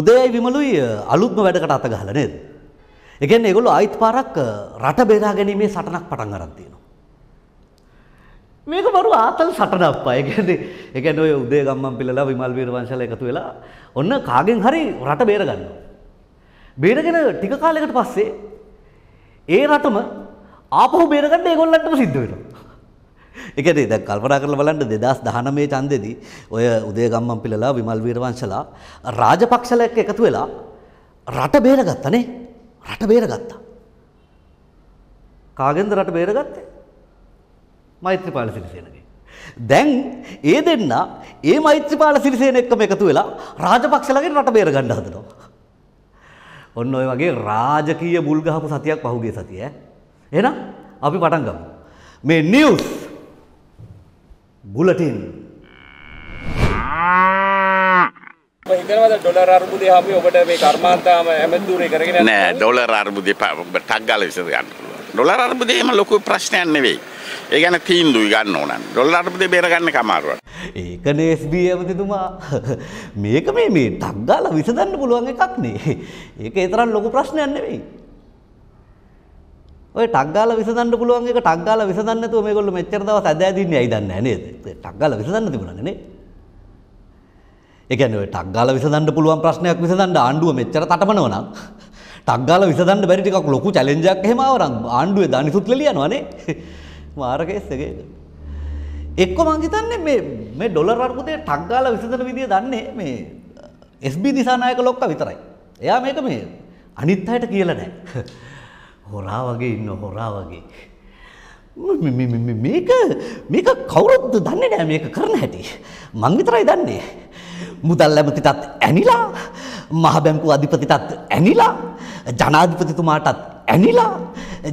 උදේ විමලුයි අලුත්ම වැඩකට අත ගහලා නේද? ඒ කියන්නේ ඒගොල්ලෝ ආයිත් පාරක් රට බේරා ගැනීමේ සටනක් පටන් ගන්න තියෙනවා. මේක බරු ආතල් සටනක් පා. ඒ කියන්නේ ඒ කියන්නේ ඔය උදේ ගම්මන් පිළලා විමල් වීරවංශලා එකතු වෙලා ඔන්න කාගෙන් හරි රට බේර ගන්නවා. බේරගෙන ටික කාලයකට පස්සේ ඒ රටම ආපහු බේරගන්න ඒගොල්ලන්ටම සිද්ධ වෙනවා. එකනේ දැන් කල්පනා කරලා බලන්න 2019 ඡන්දෙදී ඔය උදයගම්මන් පිළලා විමල් වීරවංශලා රාජපක්ෂලා එක්ක එකතු වෙලා රට බේරගත්තානේ රට බේරගත්තා කාගෙන්ද රට බේරගත්තේ මෛත්‍රීපාල සිරිසේනගේ දැන් ඒ දෙන්න ඒ මෛත්‍රීපාල සිරිසේන එක්කම එකතු වෙලා රාජපක්ෂලාගෙන් රට බේරගන්න හදනවා ඔන්න ඔය වගේ රාජකීය බුල් ගහපු සතියක් පහුගිය සතිය ඈ එහෙනම් අපි පටන් ගමු මේ නිවුස් බුලටින් ඩොලර් අර්බුදය අපි ඔබට මේ කර්මාන්තාම ඇමැදුරේ කරගෙන නෑ ඩොලර් අර්බුදය ටක්ගාල විසඳ ගන්න පුළුවන් ඩොලර් අර්බුදය එහෙම ලොකු ප්‍රශ්නයක් නෙවෙයි ඒ ගැන තීන්දුවයි ගන්න ඕනන් ඩොලර් අර්බුදය බේරගන්න කමාරුවට ඒකනේ SB ඇමතිතුමා මේක මේ මේ ටක්ගාල විසඳන්න පුළුවන් එකක් නේ ඒක ඒ තරම් ලොකු ප්‍රශ්නයක් නෙවෙයි ඔය ටක් ගාලා විසඳන්න පුළුවන් එක ටක් ගාලා විසඳන්න නැතුව මේගොල්ලෝ මෙච්චර දවස් ඇදෑදින්නේ ඇයි දන්නේ නැහැ නේද? ටක් ගාලා විසඳන්න තිබුණානේ නේ. ඒ කියන්නේ ඔය ටක් ගාලා විසඳන්න පුළුවන් ප්‍රශ්නයක් විසඳන්න ආණ්ඩුව මෙච්චර තටමනව නම් ටක් ගාලා විසඳන්න බැරි ටිකක් ලොකු චැලෙන්ජ් එකක් එහෙම ආවනම් ආණ්ඩුවේ දානිසුත් ලියනවා නේ. මාර කේස් එකේ. එක්ක මං හිතන්නේ මේ මේ ඩොලර් අර්බුදේ ටක් ගාලා විසඳන විදිය දන්නේ මේ SB දිසානායක ලොක්කා විතරයි. එයා මේක මේ අනිත් අයට කියලා නැහැ. හොරා වගේ ඉන්න හොරා වගේ මේක මේක කවුරුද්ද දන්නේ නෑ මේක කරන හැටි මං විතරයි දන්නේ මුදල් ඇමතිටත් ඇනිලා මහ බැංකු අධිපතිටත් ඇනිලා ජනාධිපතිතුමාටත් ඇනිලා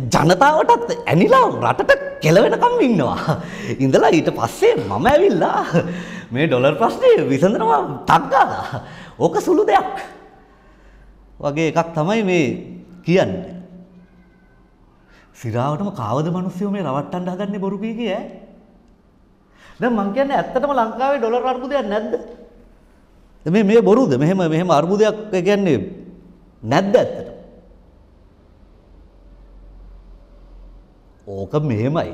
ජනතාවටත් ඇනිලා රටට කෙලවෙනකම් ඉන්නවා ඉඳලා ඊට පස්සේ මම ඇවිල්ලා මේ ඩොලර් ප්‍රශ්නේ විසඳනවා තක්ගාලා ඕක සුළු දෙයක් වගේ එකක් තමයි මේ කියන්නේ සිරාවටම කාවද මිනිස්සු මේ රවට්ටන්න හදන්නේ බොරු කී කිය ඈ. දැන් මං කියන්නේ ඇත්තටම ලංකාවේ ඩොලර් අර්බුදයක් නැද්ද? මේ මේ බොරුද? මෙහෙම මෙහෙම අර්බුදයක් කියන්නේ නැද්ද ඇත්තටම? ඕක මෙහෙමයි.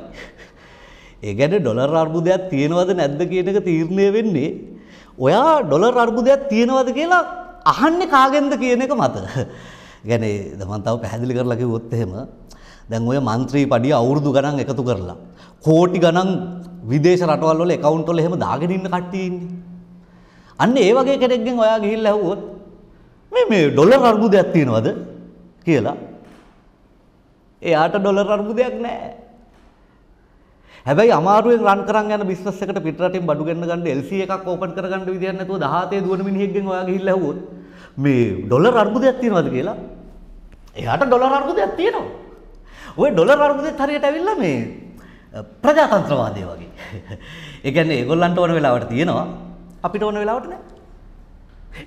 ඒ ගැන ඩොලර් අර්බුදයක් තියෙනවද නැද්ද කියන එක තීරණය වෙන්නේ ඔයා ඩොලර් අර්බුදයක් තියෙනවද කියලා අහන්නේ කාගෙන්ද කියන එක මත. يعني මම තව පැහැදිලි කරලා කිව්වොත් එහෙම දැන් ඔය මන්ත්‍රී පඩිය අවුරුදු ගණන් එකතු කරලා කෝටි ගණන් විදේශ රටවල් වල account වල එහෙම දාගෙන ඉන්න කට්ටිය ඉන්නේ. අන්න ඒ වගේ කෙනෙක්ගෙන් ඔයා ගිහිල්ලා ඇහුවොත් මේ මේ ඩොලර් අර්බුදයක් තියෙනවද කියලා එයාට ඩොලර් අර්බුදයක් නැහැ. හැබැයි අමාරුවෙන් රන් කරන් යන බිස්නස් එකට පිටරටින් බඩු ගන්න ගන්න LC එකක් ඕපන් කරගන්න විදියක් නැතුව 17 දුවන මිනිහෙක්ගෙන් ඔයා ගිහිල්ලා ඇහුවොත් මේ ඩොලර් අර්බුදයක් තියෙනවද කියලා එයාට ඩොලර් අර්බුදයක් තියෙනවා. ඔය ඩොලර් අරුමුදෙත් හරියට ඇවිල්ලා මේ ප්‍රජාතන්ත්‍රවාදය වගේ. ඒ කියන්නේ ඒගොල්ලන්ට ඕන වෙලාවට තියෙනවා අපිට ඕන වෙලාවට නෑ.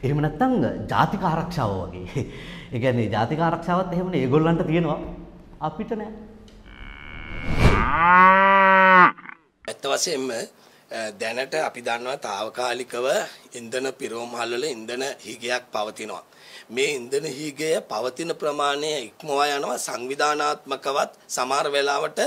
එහෙම නැත්නම් ජාතික ආරක්ෂාව වගේ. ඒ කියන්නේ ජාතික ආරක්ෂාවත් එහෙමනේ ඒගොල්ලන්ට තියෙනවා අපිට නෑ. ඇත්ත වශයෙන්ම දැනට අපි දන්නවා తాවකාලිකව ඉන්ධන පිරෝම් හල්වල ඉන්ධන හිගයක් පවතිනවා. මේ ඉන්ධන හිගය පවතින ප්‍රමාණය ඉක්මවා යනවා සංවිධානාත්මකවත් සමහර වෙලාවට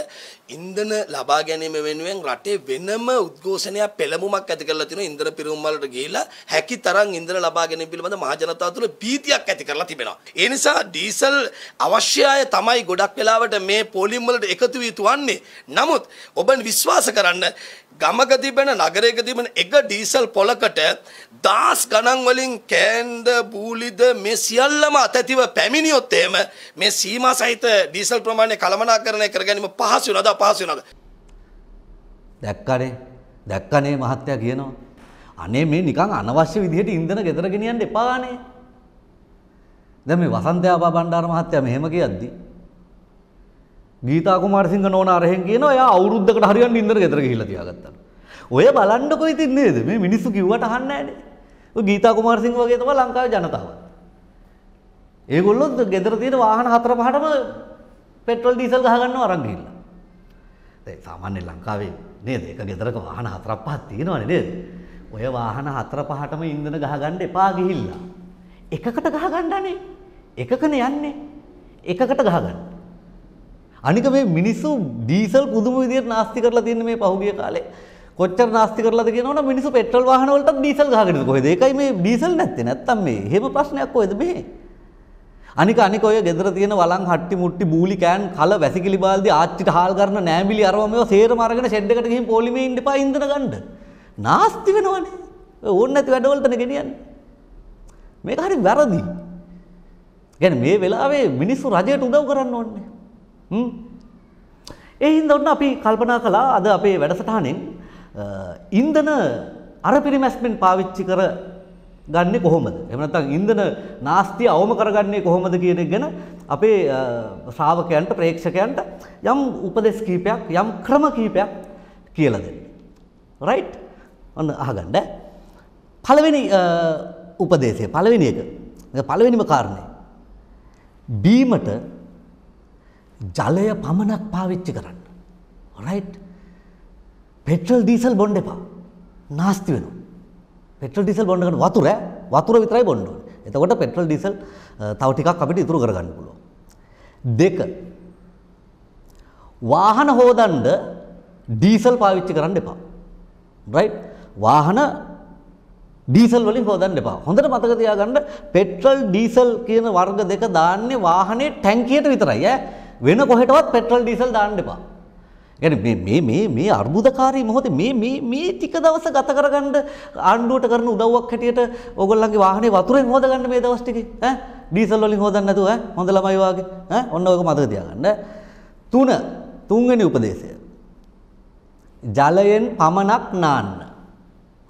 ඉන්ධන ලබා ගැනීම වෙනුවෙන් රටේ වෙනම උද්ඝෝෂණයක් පෙළඹුමක් ඇති කරලා තිනවා ඉන්ධන පිරවුම් වලට ගිහිලා හැකි තරම් ඉන්ධන ලබා ගැනීම පිළිබඳ මහජනතාව තුළ භීතියක් ඇති කරලා තිබෙනවා. ඒ නිසා ඩීසල් අවශ්‍යය තමයි ගොඩක් වෙලාවට මේ පොලිම් වලට එකතු වී තුවන්නේ. නමුත් ඔබ විශ්වාස කරන්න ගමක තිබෙන නගරයක තිබෙන එක ඩීසල් පොලකට දාස් ගණන් වලින් කෑන්ද බූලිද මේ සියල්ලම අතැතිව පැමිණියොත් එහෙම මේ සීමා සහිත ඩීසල් ප්‍රමාණය කළමනාකරණය කර ගැනීම පහසු නද අපහසු වෙනවද? දැක්කනේ දැක්කනේ මහත්තයා කියනවා. අනේ මේ නිකන් අනවශ්‍ය විදිහට ඉන්ධන ගෙදර ගෙනියන්න එපානේ. දැන් මේ වසන්තයාබා බණ්ඩාර මහත්තයා මෙහෙම කියද්දි ගීතා කුමාරසිංහ නෝනා අරහෙන් කියනවා එයා අවුරුද්දකට හරියන්න ඉන්ධන ගෙදර ගිහිල්ලා තියාගත්තා. ඔය බලන්නකෝ ඉතින් නේද මේ මිනිස්සු කිව්වට අහන්නේ නැහැනේ. ඔය ගීතා කුමාරසිංහ වගේ තමයි ලංකාවේ ජනතාව. ඒගොල්ලොත් ගෙදර තියෙන වාහන හතර පහටම පෙට්‍රල් ඩීසල් ගහගන්නව අරන් ගිහිල්ලා. සාමාන්‍යෙන් ලංකාවේ නේද එක ගෙදරක වාහන හතරක් පහක් තියෙනවනේ නේද? ඔය වාහන හතර පහටම ඉන්ධන ගහගන්න එපා ගිහිල්ලා. එකකට ගහගන්නනේ. එකකනේ යන්නේ. එකකට ගහගන්න. අනික මේ මිනිස්සු ඩීසල් පුදුම විදියට නාස්ති කරලා තියෙන මේ පහුගිය කාලේ. කොච්චර නාස්ති කරලාද කියනවනම් මිනිස්සු පෙට්‍රල් වාහන වලටත් ඩීසල් ගහගෙනද කොහෙද? ඒකයි මේ ඩීසල් නැත්තේ. නැත්තම් මේ එහෙම ප්‍රශ්නයක් කොහෙද මේ? අනික අනික ඔය ගෙදර තියෙන වලං හට්ටි මුට්ටි බූලි කෑන් කල වැසිකිලි බාල්දි ආච්චිට හාල් කරන නෑඹිලි අරව මේවා සේරම අරගෙන ෂෙඩ් එකට ගිහින් පොලිමේ ඉන්න එපා ඉන්ධන ගන්න. නාස්ති වෙනවනේ. ඔය ඕන්නේ නැති වැඩවලටනේ ගෙනියන්නේ. මේක හරි වැරදි. يعني මේ වෙලාවේ මිනිස්සු රජයට උදව් කරන්න ඕනේ. හ්ම්. ඒ හින්දා ඔන්න අපි කල්පනා කළා අද අපේ වැඩසටහනෙන් ඉන්ධන අර පිරිමැස්මෙන් පාවිච්චි කර ගන්න කොහොමද එමනතන් ඉන්දන නාස්තිය අවම කරගන්නේ කොහොමද කියන ගැන අපේ ශ්‍රාවකයන්ට ප්‍රේක්ෂකයන්ට යම් උපදෙස් කීපයක් යම් ක්‍රම කීපයක් කියල දෙන්න. රයිට් ඔන්න අහගණ්ඩ පළවෙනි උපදේශය පළවෙනි එක පළවෙනිම කාරණය. බීමට ජලය පමණක් පාවිච්චි කරන්න. රයිට් පෙට්‍රල් දීසල් බොන්්ඩ එපා නාස්ති වෙනවා. පෙට්‍රල් ඩීසල් බොන්න ගන්න වතුර වතුර විතරයි බොන්න ඕනේ. එතකොට පෙට්‍රල් ඩීසල් තව ටිකක් අපිට ඉතුරු කරගන්න පුළුවන්. දෙක වාහන හෝදන්න ඩීසල් පාවිච්චි කරන්න එපා. රයිට්? වාහන ඩීසල් වලින් හොදන්න එපා. හොඳට මතක තියාගන්න පෙට්‍රල් ඩීසල් කියන වර්ග දෙක දාන්නේ වාහනේ ටැංකියට විතරයි ඈ. වෙන කොහෙටවත් පෙට්‍රල් ඩීසල් දාන්න එපා. ගැන මේ මේ මේ අර්බුදකාරී මොහොත මේ මේ මේ ටික දවස ගත කරගන්න ආණ්ඩුවට කරන උදව්වක් හැටියට ඕගොල්ලන්ගේ වාහනේ වතුරෙන් හොදගන්න මේ දවස් ටිකේ ඈ ඩීසල් වලින් හොදන්න නැතුව ඈ හොඳ ළමයි වාගේ ඈ ඔන්න ඔයක මතක තියාගන්න තුන තුන්වෙනි උපදේශය ජලයෙන් පමණක් නාන්න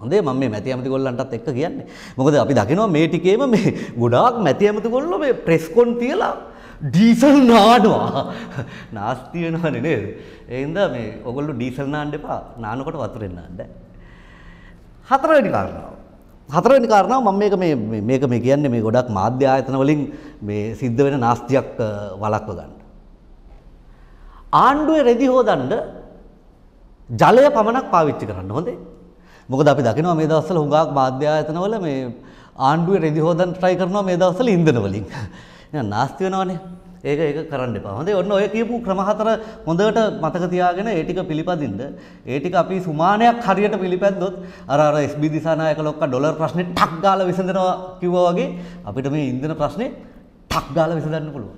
හොඳේ මම මේ මැති ඇමති ගොල්ලන්ටත් එක්ක කියන්නේ මොකද අපි දකිනවා මේ ටිකේම මේ ගොඩාක් මැති ඇමති ගොල්ලෝ මේ ප්‍රෙස් කොන් තියලා ඩීසල් නාඩවා නාස්තියනවන නේද. එන්ද මේ ඔගොල්ලු ඩීසල් නාන්ඩ එපා නානකොට වතුරෙන්න්නට. හතරවැනි කාරණාව. හතරවැනි කාරණාව මම මේක මේ මේක මේ කියන්නේ මේ ගොඩක් මාධ්‍ය ආයතන වලින් මේ සිද්ධ වෙන නාස්තියක් වළක්ව ගන්න. ආණ්ඩුවේ රෙදි හොදන්න ජලය පමණක් පාවිච්චි කරන්න හොඳේ. මොකද අපි දකිනවා මේ දවස්වල හුඟක් මාධ්‍ය ආයතනවල මේ ආණ්ඩුවේ රෙදි හොදන්න try කරනවා මේ දවස්වල ඉන්ධන වලින්. එහෙනම් නාස්ති වෙනවනේ. ඒක ඒක කරන්න එපා. හොඳේ ඔන්න ඔය කියපු ක්‍රම හතර හොඳට මතක තියාගෙන ඒ ටික පිළිපදින්න. ඒ ටික අපි සුමානයක් හරියට පිළිපැද්දොත් අර අර SB දිසානායක ලොක්ක ඩොලර් ප්‍රශ්නේ ටක් ගාලා විසඳනවා කිව්වා වගේ අපිට මේ ඉන්ධන ප්‍රශ්නේ ටක් ගාලා විසඳන්න පුළුවන්.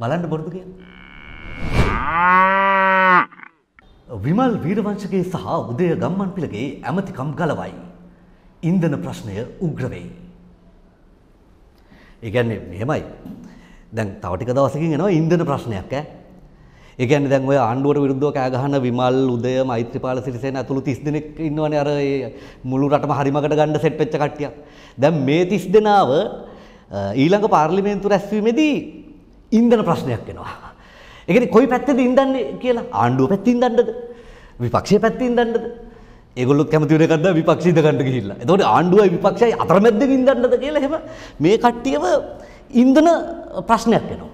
බලන්න බොරුද කියලා. විමල් වීරවංශගේ සහ උදය ගම්මන්පිලගේ ඇමතිකම් ගලවයි. ඉන්ධන ප්‍රශ්නය උග්‍ර වෙයි. ඒගැන්නේ මෙහෙමයි. දැන් තවටික දවසකින් එනවා ඉන්දන ප්‍රශ්නයක් ඈ. ඒ කියන්නේ දැන් ඔය ආණ්ඩුවට විරුද්ධව කෑ ගහන විමල් උදය මෛත්‍රීපාල සිරිසේන ඇතුළු 30 දෙනෙක් ඉන්නවනේ අර මුළු රටම හරිමකට ගන්න සෙට් වෙච්ච කට්ටිය. දැන් මේ 30 දෙනාව ඊළඟ පාර්ලිමේන්තු රැස්වීමේදී ඉන්දන ප්‍රශ්නයක් එනවා. ඒ කියන්නේ කොයි පැත්තේද ඉඳන්නේ කියලා ආණ්ඩුව පැත්තේ ඉඳන්නද? විපක්ෂයේ පැත්තේ ඉඳන්නද? ඒගොල්ලො කැමතිවන කද විපක්ෂිත කණඩ හිල්ලා තොට ආණ්ඩුව විපක්ෂයි අතරමැද්ද ඉදන්නද කියලා හෙම මේ කට්ටියව ඉන්දන ප්‍රශ්නයක් වෙනවා.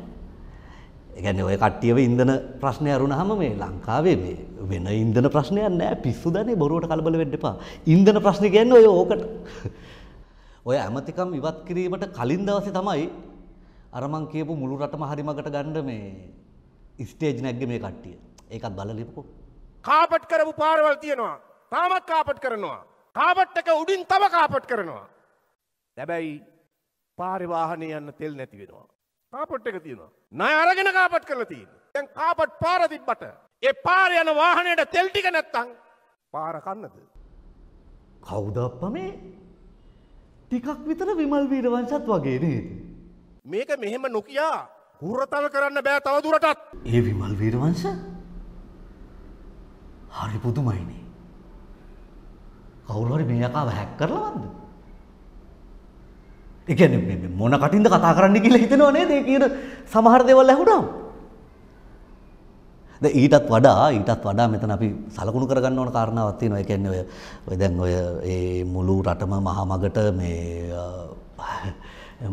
එකැන ඔය කට්ටියව ඉන්දන ප්‍රශ්නය අරුණ හම මේ ලංකාවේ මේ වෙන ඉන්දන ප්‍රශ්නය නෑ පිස්සු දනේ බොරුවට කලබල වෙඩ්ඩපා ඉන්දන ප්‍රශ්න ගැන්න ඔය ඕකට ඔය ඇමතිකම් ඉවත් කිරීමට කලින් දවසේ තමයි අරමං කියපු මුළු රටම හරිමකට ගණ්ඩ මේ ස්ටේජ් නැග්ග මේ කට්ටිය ඒකත් බලලිපකු. කාපට් කරපු පාරවල් තියෙනවා තාමත් කාපට් කරනවා. කාපට් එක උඩින් තව කාපට් කරනවා. දැබැයි පාරිවාහනය යන්න තෙල් නැති වෙනවා. කාපට් එක තියෙනවා. නය අරගෙන කාපට් කරලා තියෙනවා. දැන් කාපට් පාර තිබ්බට ඒ පාර යන වාහනයට තෙල් ටික නැත්තම් පාර කන්නද? කවුද අප්පා මේ? ටිකක් විතර විමල් වීරවංශත් වගේ නේද? මේක මෙහෙම නොකියා හුරතල් කරන්න බෑ තවදුරටත්. ඒ විමල් වීරවංශ? හරි පුදුමයිනේ. කවුරු හරි මේ යකාව හැක් කරලවද? ඒ කියන්නේ මොන කටින්ද කතා කරන්න කියලා හිතෙනව නේද? ඒ කියන සමහර දේවල් ඇහුණාම. දැන් ඊටත් වඩා ඊටත් වඩා මෙතන අපි සලකුණු කරගන්න ඕන කාරණාවක් තියෙනවා. ඒ කියන්නේ ඔය ඔය දැන් ඔය ඒ මුළු රටම මහා මගට මේ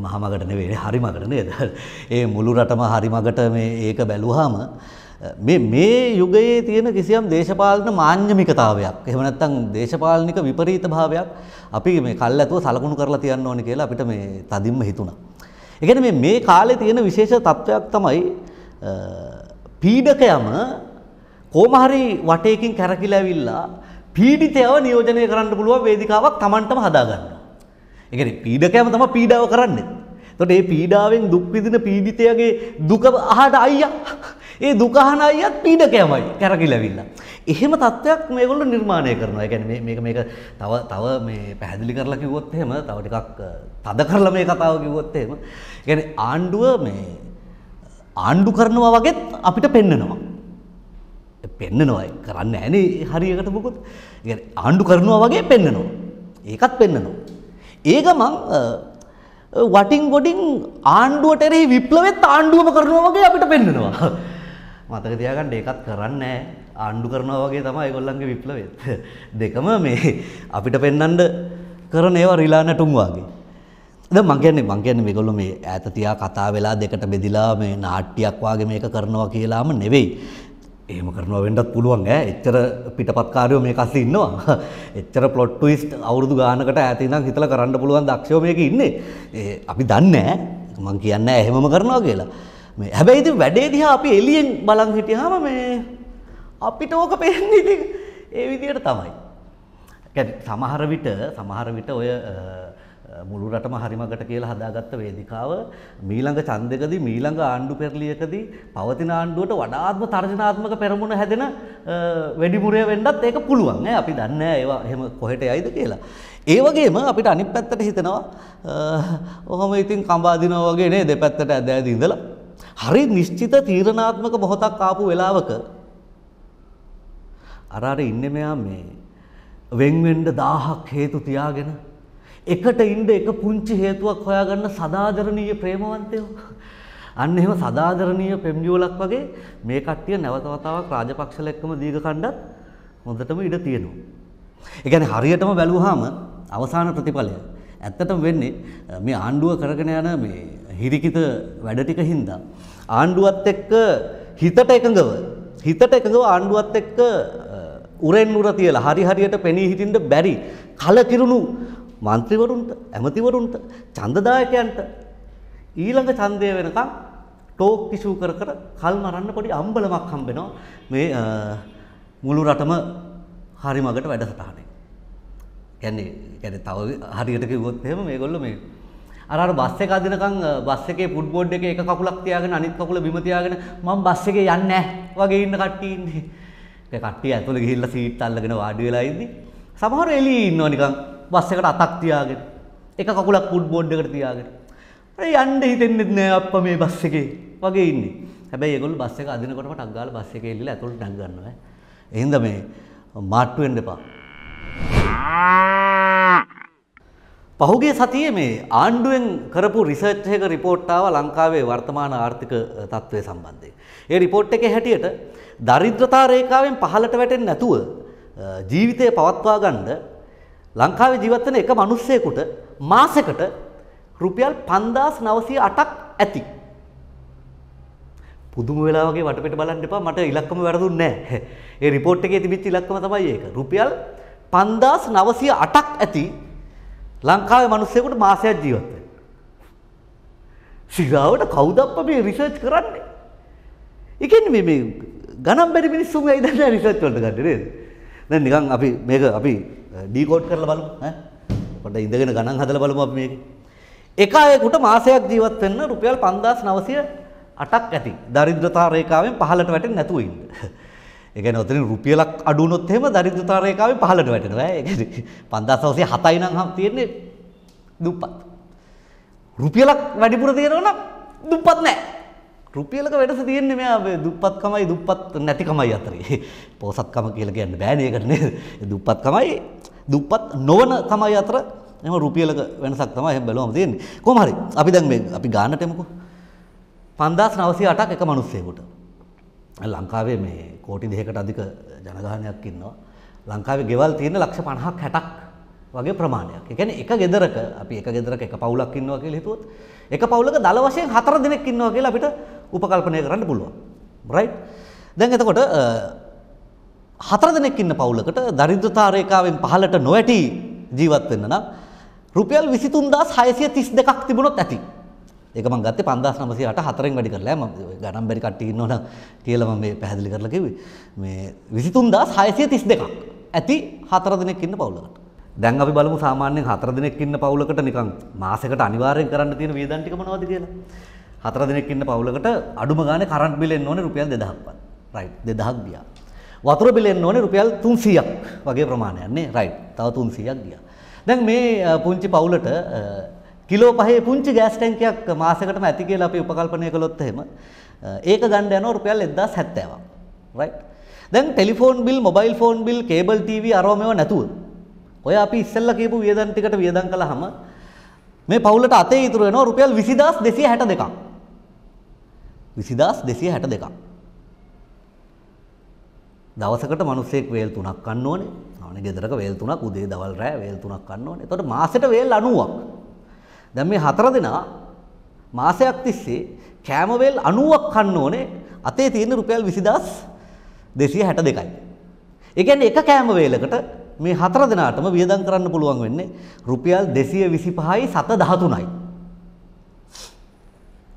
මහා මගට නෙවෙයි හරි මගට නේද? ඒ මුළු රටම හරි මගට මේ ඒක බැලුවාම මේ යුගයේ තියෙන කිසියම් දේශපාලන මාන්‍යමිකතාවයක් එහෙම නැත්නම් දේශපාලනික විපරීත භාවයක් අපි මේ කල් ඇතුව සලකුණු කරලා තියන්න ඕනේ කියලා අපිට මේ තදින්ම හිතුණා. ඒ කියන්නේ මේ මේ කාලේ තියෙන විශේෂ තත්වයක් තමයි පීඩකයම කොහොම හරි වටේකින් කැරකිලා ඇවිල්ලා පීඩිතයව නියෝජනය කරන්න පුළුවන් වේදිකාවක් Tamanටම හදාගන්නවා. ඒ කියන්නේ පීඩකයම තමයි පීඩාව කරන්නේ. එතකොට මේ පීඩාවෙන් දුක් විඳින පීඩිතයාගේ දුක අහට අයියා ඒ දුකහන අයියත් පීඩකයමයි කැරකිලවිල්ලා. එහෙම තත්ත්වයක් මේගොල්ලෝ නිර්මාණය කරනවා. ඒ කියන්නේ මේක මේක තව තව මේ පැහැදිලි කරලා කිව්වොත් එහෙම තව ටිකක් තද කරලා මේ කතාව කිව්වොත් එහෙම. ඒ කියන්නේ ආණ්ඩුව මේ ආණ්ඩු කරනවා වගේත් අපිට පෙන්නනවා. පෙන්නනවා කරන්නේ නැහනේ හරියකට මොකද? ඒ කියන්නේ ආණ්ඩු කරනවා වගේ පෙන්නනවා. ඒකත් පෙන්නනවා. ඒක මං වටින් ගොඩින් ආණ්ඩුවට එරෙහි විප්ලවෙත් ආණ්ඩුවම කරනවා වගේ අපිට පෙන්නනවා. මතක තියාගන්න ඒකත් කරන්නේ ආණ්ඩු කරනවා වගේ තමයි ඒගොල්ලන්ගේ විප්ලවෙත්. දෙකම මේ අපිට පෙන්වන්න කරන ඒවා රිලා නැටුම් වගේ. දැන් මං කියන්නේ මං කියන්නේ මේගොල්ලෝ මේ ඈත තියා කතා වෙලා දෙකට බෙදිලා මේ නාට්‍යයක් වගේ මේක කරනවා කියලාම නෙවෙයි. එහෙම කරනවා වෙන්නත් පුළුවන් ඈ. එච්චර පිටපත්කාරයෝ මේක අස්සේ ඉන්නවා. එච්චර ප්ලොට් ට්විස්ට් අවුරුදු ගානකට ඈත ඉඳන් හිතලා කරන්න පුළුවන් දක්ෂයෝ මේකේ ඉන්නේ. ඒ අපි දන්නේ නැහැ. මං කියන්නේ එහෙමම කරනවා කියලා. මේ හැබැයි ඉතින් වැඩේ දිහා අපි එළියෙන් බලන් හිටියාම මේ අපිට ඕක පේන්නේ ඉතින් ඒ විදිහට තමයි. කියන්නේ සමහර විට සමහර විට ඔය මුළු රටම හරිමකට කියලා හදාගත්ත වේදිකාව මීළඟ ඡන්දකදී මීළඟ ආණ්ඩු පෙරලියකදී පවතින ආණ්ඩුවට වඩාත්ම තර්ජනාත්මක පෙරමුණ හැදෙන වැඩිමුරය වෙන්නත් ඒක පුළුවන් ඈ අපි දන්නේ නැහැ ඒවා එහෙම කොහෙට යයිද කියලා. ඒ වගේම අපිට අනිත් පැත්තට හිතනවා ඔහොම ඉතින් කඹා දිනවා වගේ නේ දෙපැත්තට ඇද ඇද ඉඳලා හරි නිශ්චිත තීරණාත්මක මොහොතක් ආපු වෙලාවක අර අර ඉන්නේ මෙයා මේ වෙන් වෙන්න දහහක් හේතු තියාගෙන එකට ඉන්න එක පුංචි හේතුවක් හොයාගන්න සදාදරණීය ප්‍රේමවන්තයෝ අන්න එහෙම සදාදරණීය පෙම්ලියුලක් වගේ මේ කට්ටිය නැවතවතාවක් රාජපක්ෂල එක්කම දීග කණ්ඩත් හොඳටම ඉඩ තියෙනවා. ඒ කියන්නේ හරියටම බැලුවාම අවසාන ප්‍රතිඵලය ඇත්තටම වෙන්නේ මේ ආණ්ඩුව කරගෙන යන මේ හිරිකිත වැඩටික හින්දා. ආණ්ඩුවත් එක්ක හිතට එකඟව. හිතට එකඟව ආණ්ඩුවත් එක්ක උරෙන් උර තියලා හරි හරියට පෙනී හිටින්න බැරි කලකිරුණු මන්ත්‍රීවරුන්ට ඇමතිවරුන්ට ඡන්දදායකයන්ට ඊළඟ ඡන්දය වෙනකම් ටෝක් ඉෂු කර කර කල් මරන්න පොඩි අම්බලමක් හම්බෙනවා මේ මුළු රටම හරි මගට වැඩසටහනේ. කියන්නේ يعني තව හරියට කිව්වොත් එහෙම මේගොල්ලෝ මේ අර බස් එක අදිනකන් බස් එකේ ෆුඩ් බෝඩ් එකේ එක කකුලක් තියාගෙන අනිත් කකුල බිම තියාගෙන මම බස් එකේ යන්නේ නැහැ වගේ ඉන්න කට්ටිය ඉන්නේ. ඒ කට්ටිය ඇතුළේ ගිහිල්ලා සීට් අල්ලගෙන වාඩි වෙලා ඉඳි. සමහර එළියේ ඉන්නවා නිකන් බස් එකට අතක් තියාගෙන. එක කකුලක් ෆුඩ් බෝඩ් එකට තියාගෙන. අර යන්න හිතෙන්නේ නැහැ අප්පා මේ බස් එකේ වගේ ඉන්නේ. හැබැයි ඒගොල්ලෝ බස් එක අදිනකොටම ටක් ගාලා බස් එකේ ඉල්ලලා ඇතුළට ඩක් ගන්නවා. එහෙනම් මේ මාට්ටු වෙන්න එපා. පහුගේ සතියේ මේ ආණ්ඩුවෙන් කරපු රිසර්ච් එක රිපෝට් ආවා ලංකාවේ වර්තමාන ආර්ථික තත්ත්වය සම්බන්ධයෙන්. ඒ රිපෝට් එකේ හැටියට දරිද්‍රතා රේඛාවෙන් පහළට වැටෙන්නේ නැතුව ජීවිතය පවත්වා ගන්න ලංකාවේ ජීවත් වෙන එක මිනිස්සෙකුට මාසෙකට රුපියල් 5908ක් ඇති. පුදුම වෙලා වගේ වටපිට බලන්න එපා මට ඉලක්කම වැරදුන්නේ නැහැ. ඒ රිපෝට් එකේ තිබිච්ච ඉලක්කම තමයි ඒක. රුපියල් 5908ක් ඇති ලංකාවේ මිනිස්සුෙකුට මාසයක් ජීවත් වෙන්න. ශ්‍රීලාවට කවුද අප්ප මේ රිසර්ච් කරන්නේ? ඒ කියන්නේ මේ ගණන් බැරි මිනිස්සුන් ඇයි දැන් රිසර්ච් වලට ගන්නේ නේද? දැන් නිකන් අපි මේක අපි ඩිකෝඩ් කරලා බලමු ඈ. පොඩ්ඩ ඉඳගෙන ගණන් හදලා බලමු අපි මේක. එක අයෙකුට මාසයක් ජීවත් වෙන්න රුපියල් 5908ක් ඇති. දරිද්‍රතා රේඛාවෙන් පහළට වැටෙන්නේ නැතුව ඉන්න. එකන ඔතන රුපියලක් අඩුනොත් එහෙම දරිද්‍රතාරේකාවේ පහළට වැටෙනවා. ඒ කියන්නේ 5907යි නම් හම් තියෙන්නේ දුප්පත්. රුපියලක් වැඩිපුර තියෙනවා නම් දුප්පත් නෑ. රුපියලක වෙනස තියෙන්නේ මෙයා දුප්පත්කමයි දුප්පත් නැතිකමයි අතරේ. පෝසත්කම කියලා කියන්න බෑනේ ඒකට නේද? දුප්පත්කමයි දුප්පත් නොවනකමයි අතර එහෙම රුපියලක වෙනසක් තමයි එහෙම බැලුවම තියෙන්නේ. කොහොම හරි අපි දැන් මේ අපි ගානට එමුකෝ. 5908ක් එක මිනිස්සෙකුට. ලංකාවේ මේ කෝටි දෙකට අධික ජනගහනයක් ඉන්නවා. ලංකාවේ ගෙවල් තියෙන ලක්ෂ 50ක් 60ක් වගේ ප්‍රමාණයක්. ඒ කියන්නේ එක ගෙදරක අපි එක ගෙදරක එක පවුලක් ඉන්නවා කියලා හිතුවොත් එක පවුලක දල වශයෙන් හතර දෙනෙක් ඉන්නවා කියලා අපිට උපකල්පනය කරන්න පුළුවන්. රයිට්? දැන් එතකොට හතර දෙනෙක් ඉන්න පවුලකට දරිද්‍රතා රේඛාවෙන් පහළට නොඇටි ජීවත් වෙන්න නම් රුපියල් 23632ක් තිබුණොත් ඇති. ඒක මම ගත්තේ 5984 න් වැඩි කරලා මම ගණන් බැරි කට්ටිය ඉන්නවනම් කියලා මම මේ පැහැදිලි කරලා කිව්වේ මේ 23632ක් ඇති හතර දිනක් ඉන්න පවුලකට දැන් අපි බලමු සාමාන්‍යයෙන් හතර දිනක් ඉන්න පවුලකට නිකන් මාසෙකට අනිවාර්යෙන් කරන්න තියෙන වියදම් ටික මොනවද කියලා. හතර දිනක් ඉන්න පවුලකට අඩුම ගානේ කරන්ට් බිල් එන්න ඕනේ රුපියල් 2000ක්වත්. රයිට් 2000ක් ගියා. වතුර බිල් එන්න ඕනේ රුපියල් 300ක් වගේ ප්‍රමාණයක් නේ. රයිට්. තව 300ක් ගියා. දැන් මේ පුංචි පවුලට කිලෝ පහේ පුංචි ගෑස් ටැංකියක් මාසයකටම ඇති කියලා අපි උපකල්පනය කළොත් එහෙම ඒක ගන්න යනවා රුපියල් 1070ක්. right? දැන් telephone bill, mobile phone bill, cable TV අරව මේවා නැතුව ඔය අපි ඉස්සෙල්ලා කියපු වියදම් ටිකට වියදම් කළාම මේ පවුලට අතේ ඉතුරු වෙනවා රුපියල් 20262ක්. 20262ක්. දවසකට මිනිස්සෙක් වේල් 3ක් කන්න ඕනේ. ආනේ ගෙදරක වේල් 3ක් උදේ දවල් රෑ වේල් 3ක් කන්න ඕනේ. එතකොට මාසෙට වේල් 90ක්. දැන් මේ හතර දෙනා මාසයක් තිස්සේ කෑමවේල් 90ක් කන්න ඕනේ. අතේ තියෙන රුපියල් 20262යි. ඒ කියන්නේ එක කෑමවේලකට මේ හතර දෙනාටම වියදම් කරන්න පුළුවන් වෙන්නේ රුපියල් 225යි 713යි.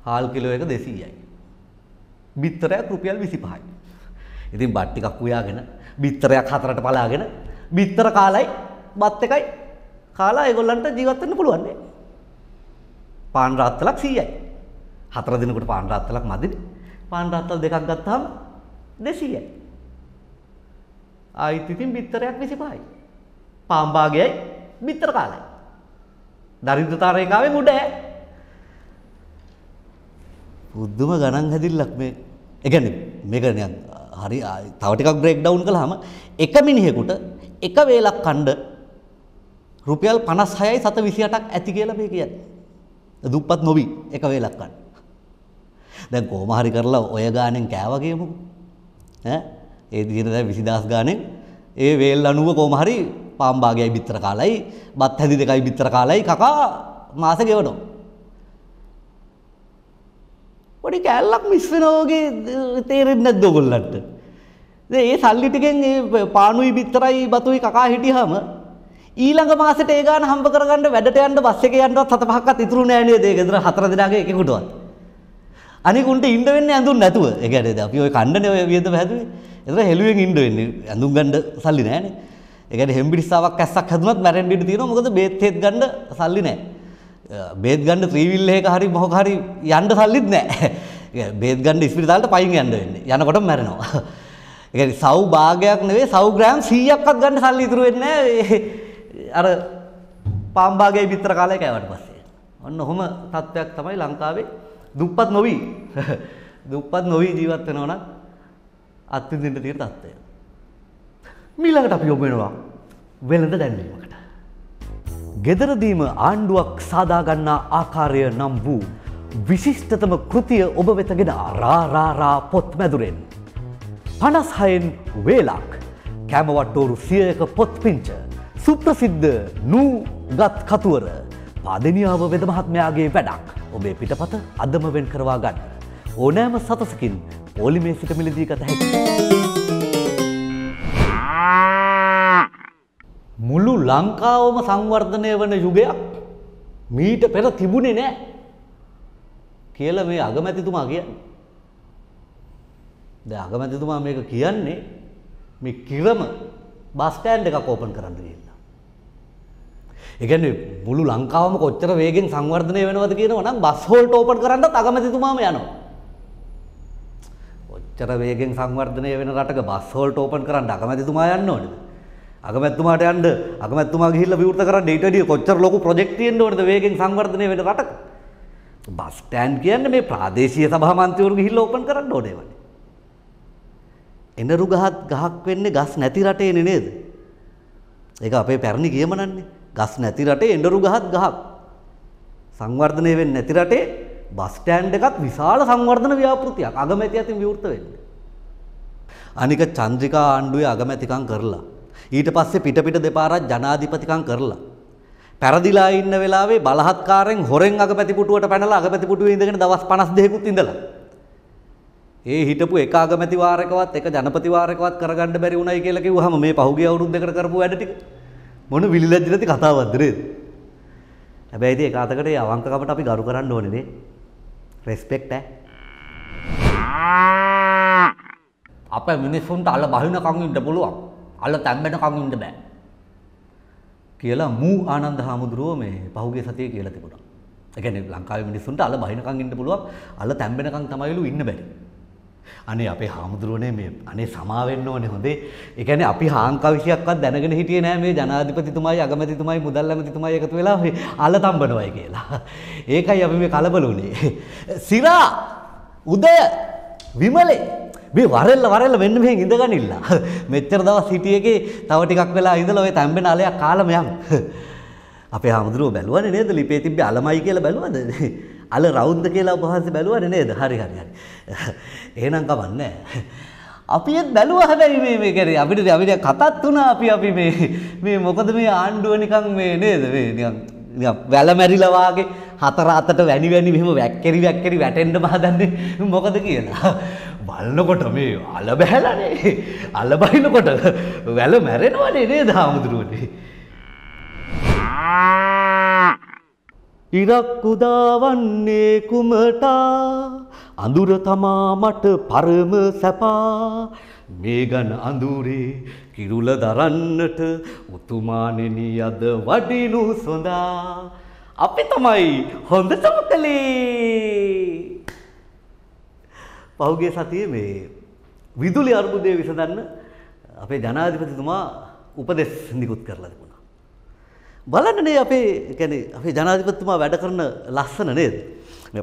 හාල් කිලෝ එක 200යි. බිත්තරයක් රුපියල් 25යි. ඉතින් බත් ටිකක් උයාගෙන බිත්තරයක් හතරට පලාගෙන බිත්තර කාලයි බත් එකයි කාලා ඒගොල්ලන්ට ජීවත් වෙන්න පුළුවන් නේ. පාන් රාත්තලක් 100යි. හතර දිනකට පාන් රාත්තලක් මදිනේ. පාන් රාත්තල් දෙකක් ගත්තාම 200යි. ආයිත් ඉතින් බිත්තරයක් 25යි. පාන් භාගයයි බිත්තර කාලයි. දරිද්‍රතා රේඛාවෙන් උඩ ඈ. බුද්ධම ගණන් හැදිල්ලක් මේ. ඒ කියන්නේ මේක නිකන් හරි තව ටිකක් බ්‍රේක් ඩවුන් කළාම එක මිනිහෙකුට එක වේලක් කණ්ඩ රුපියල් 56යි 728ක් ඇති කියලා මේ කියන්නේ. දුප්පත් නොවි එක වේලක් ගන්න. දැන් කොහොම හරි කරලා ඔය ගානෙන් කෑවා කියමුකෝ. ඈ ඒ විදිහට දැන් 20000 ගානෙන් ඒ වේල් 90 කොහොම හරි පාම් භාගයයි බිත්තර කාලයි, බත් හැදි දෙකයි බිත්තර කාලයි කකා මාස ගෙවනවා. පොඩි කැල්ලක් මිස් වෙනවා වගේ තේරෙන්නේ නැද්ද ඔයගොල්ලන්ට? ඒ සල්ලි ටිකෙන් ඒ පානුයි බිත්තරයි බතුයි කකා හිටියාම ඊළඟ මාසෙට ඒ ගාන හම්බ කරගන්න වැඩට යන්න බස් එකේ යන්නවත් හත පහක්වත් ඉතුරු නෑ නේද ඒ ගෙදර හතර දිනාගේ එකෙකුටවත් අනික උන්ට ඉන්න වෙන්නේ ඇඳුම් නැතුව ඒ කියන්නේ අපි ওই කණ්ඩනේ ඔය වියදම හැදුවේ ඒතර හෙළුවෙන් ඉන්න වෙන්නේ ඇඳුම් ගන්න සල්ලි නෑනේ ඒ කියන්නේ හෙම්බිරිස්සාවක් ඇස්සක් හැදුනත් මැරෙන්න ඉඩ තියෙනවා මොකද බේත් හේත් ගන්න සල්ලි නෑ බේත් ගන්න ත්‍රිවිල් එකක හරි මොකක් හරි යන්න සල්ලිත් නෑ බේත් ගන්න ඉස්පිරිතාලට පයින් යන්න වෙන්නේ. යනකොටම මැරෙනවා. ඒ කියන්නේ සව් භාගයක් නෙවෙයි සව් ග්‍රෑම් 100ක්වත් ගන්න සල්ලි ඉතුරු වෙන්නේ නැහැ. අර පාම්බාගේ මිත්‍ර කාලය කෑවට පස්සේ. ඔන්න ඔහොම තත්ත්වයක් තමයි ලංකාවේ දුප්පත් නොවි දුප්පත් නොවි ජීවත් වෙනවා නම් අත්විඳින්න තියෙන තත්ත්වය. මීළඟට අපි යොමු වෙනවා වෙළඳ දැන්වීමකට. ගෙදරදීම ආණ්ඩුවක් සාදා ගන්නා ආකාරය නම් වූ විශිෂ්ටතම කෘතිය ඔබ වෙතගෙන රාරාරා පොත් මැදුරෙන්. පනස් හයෙන් වේලක් කෑමවට්ටෝරු සියයක පොත් පිංච සුප්‍රසිද්ධ නූගත් කතුවර පාදනියාව වෙද මහත්මයාගේ වැඩක් ඔබේ පිටපත අදම වෙන් කරවා ගන්න. ඕනෑම සතසකින් පෝලිමේ සිට මිලදී ගත හැකි. මුළු ලංකාවම සංවර්ධනය වන යුගයක් මීට පෙර තිබුණේ නෑ කියල මේ අගමැතිතුමා කියන්න. ද අගමැතිතුමා මේක කියන්නේ මේ කිවම බස්ටෑන්් එකක් ඕපන් කරන්න ගන්න. එකන මුළු ලංකාවම කොච්චර වේගෙන් සංවර්ධනය වෙනවද කියනවා නම් බස් හෝල්ට් ඕපන් කරන්නත් අගමැතිතුමාම යනවා. කොච්චර වේගෙන් සංවර්ධනය වෙන රටක බස් හෝල්ට් ඕපන් කරන්න අගමැතිතුමා යන්න ඕනේද? අගමැතිතුමාට යන්න අගමැතිතුමා ගිහිල්ලා විවෘත කරන්න ඊට වැඩිය කොච්චර ලොකු ප්‍රොජෙක්ට් තියෙන්න ඕනේද වේගෙන් සංවර්ධනය වෙන රටක? බස් ස්ටෑන්ඩ් කියන්නේ මේ ප්‍රාදේශීය සභා මන්ත්‍රීවරු ගිහිල්ලා ඕපන් කරන්න ඕනේ වනේ. එනරු ගහක් ගහක් වෙන්නේ ගස් නැති රටේනේ නේද? ඒක අපේ පැරණි ගියම නන්නේ. ගස් නැති රටේ එඬරු ගහත් ගහක්. සංවර්ධනය වෙන්නේ නැති රටේ බස් ස්ටෑන්ඩ් එකක් විශාල සංවර්ධන ව්‍යාපෘතියක් අගමැති අතින් විවෘත වෙන්නේ. අනික චන්ද්‍රිකා ආණ්ඩුවේ අගමැතිකම් කරලා ඊට පස්සේ පිට පිට දෙපාරක් ජනාධිපතිකම් කරලා පැරදිලා ඉන්න වෙලාවේ බලහත්කාරයෙන් හොරෙන් අගමැති පුටුවට පැනලා අගමැති පුටුවේ ඉඳගෙන දවස් 52කුත් ඉඳලා ඒ හිටපු එක අගමැති වාරකවත් එක ජනපති වාරකවත් කරගන්න බැරි වුණයි කියලා කිව්වහම මේ පහුගිය අවුරුද්දකට කරපු වැඩ ටික මොන විලිලැජ්ජ නැති කතාවක්ද නේද? හැබැයි ඉතින් ඒක අතකට ඒ අවංකකමට අපි ගරු කරන්න ඕනේ නේ. රෙස්පෙක්ට් ඈ. අපේ මිනිස්සුන්ට අල බහිනකම් ඉන්න පුළුවන්. අල තැම්බෙනකම් ඉන්න බෑ. කියලා මූ ආනන්ද හාමුදුරුවෝ මේ පහුගිය සතියේ කියලා තිබුණා. ඒ කියන්නේ ලංකාවේ මිනිස්සුන්ට අල බහිනකම් ඉන්න පුළුවන්. අල තැම්බෙනකම් තමයිලු ඉන්න බැරි. අනේ අපේ හාමුදුරුවනේ මේ අනේ සමාවෙන්න ඕනේ හොඳේ. ඒ කියන්නේ අපි හාංකවිසියක්වත් දැනගෙන හිටියේ නෑ මේ ජනාධිපතිතුමයි අගමැතිතුමයි මුදල් ඇමතිතුමයි එකතු වෙලා අල්ල තම්බනවයි කියලා. ඒකයි අපි මේ කලබල වුණේ. සිරා උදය විමලේ මේ වරෙල්ල වරෙල්ල වෙන්න මෙහෙන් ඉඳගනිල්ලා. මෙච්චර දවස් හිටියේකේ තව ටිකක් වෙලා ඉඳලා ඔය තැම්බෙන අලයක් කාලම යම්. අපේ හාමුදුරුවෝ බැලුවනේ නේද ලිපේ තිබ්බේ අලමයි කියලා බැලුවද? අල රෞද්ද කියලා උපහාසෙ බැලුවනේ නේද? හරි හරි හරි. එහෙනම් කමන්නේ. අපිත් බැලුවා හැබැයි මේ මේ කියන්නේ අපිට අපිට කතාත් වුණා අපි අපි මේ මේ මොකද මේ ආණ්ඩුව නිකන් මේ නේද මේ නිකන් වැල මැරිලා වාගේ හතර අතට වැනි වැනි මෙහෙම වැක්කරි වැක්කරි වැටෙන්න හදන්නේ මොකද කියලා. බලනකොට මේ අල බහැලානේ. අල බහිනකොට වැල මැරෙනවනේ නේද ආමුදුරුවනේ. ඉරක් උදාවන්නේ කුමටා අඳුර තමා මට පරම සැපා මේ ගන අඳුරේ කිරුල දරන්නට උතුමානෙනි අද වඩිනු සොඳා අපි තමයි හොඳ සමකලේ පහුගේ සතිය මේ විදුලි අර්බුදය විසඳන්න අපේ ජනාධිපතිතුමා උපදෙස් නිකුත් කරලා තිබුණා බලන්නනේ අපේ ගැන අපේ ජනාධිපත්තුමා වැඩ කරන ලස්සන නේද.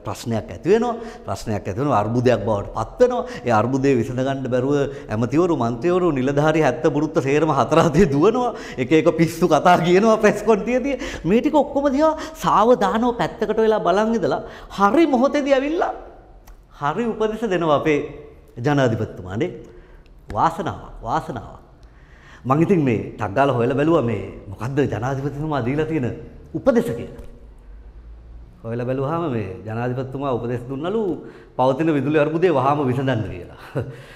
ප්‍රශ්නයක් ඇතිවෙනවා ප්‍රශ්නයක් ඇතිවෙන අර්බුදයක් බවට පත්වනවා ඒ අර්බුදය විසඳගන්න බැරුව ඇමතිවරු මන්ත්‍රවරු නිලධාරි හැත්ත බුරුත්ත සේරම හතරාතේ දුවනවා එක එක පිස්සු කතා කියනවා ප්‍රෙස් කොන්ටියදී මේ ටික ඔක්කොම දිහා සාවධානව පැත්තකට වෙලා බලන් ඉඳලා හරි මොහොතේදී ඇවිල්ලා හරි උපදෙස් දෙනවා අපේ ජනාධිපතිතුමානේ වාසනාවක් වාසනාවක් මං ඉතින් මේ ටක්ගාල හොයලා බැලුවා මේ මොකද්ද ජනාධිපතිතුමා දීලා තියෙන උපදේශ කියලා. හොයලා බැලුවාම මේ ජනාධිපතිතුමා උපදෙස් දුන්නලු පවතින විදුලි අර්බුදේ වහාම විසඳන්න කියලා.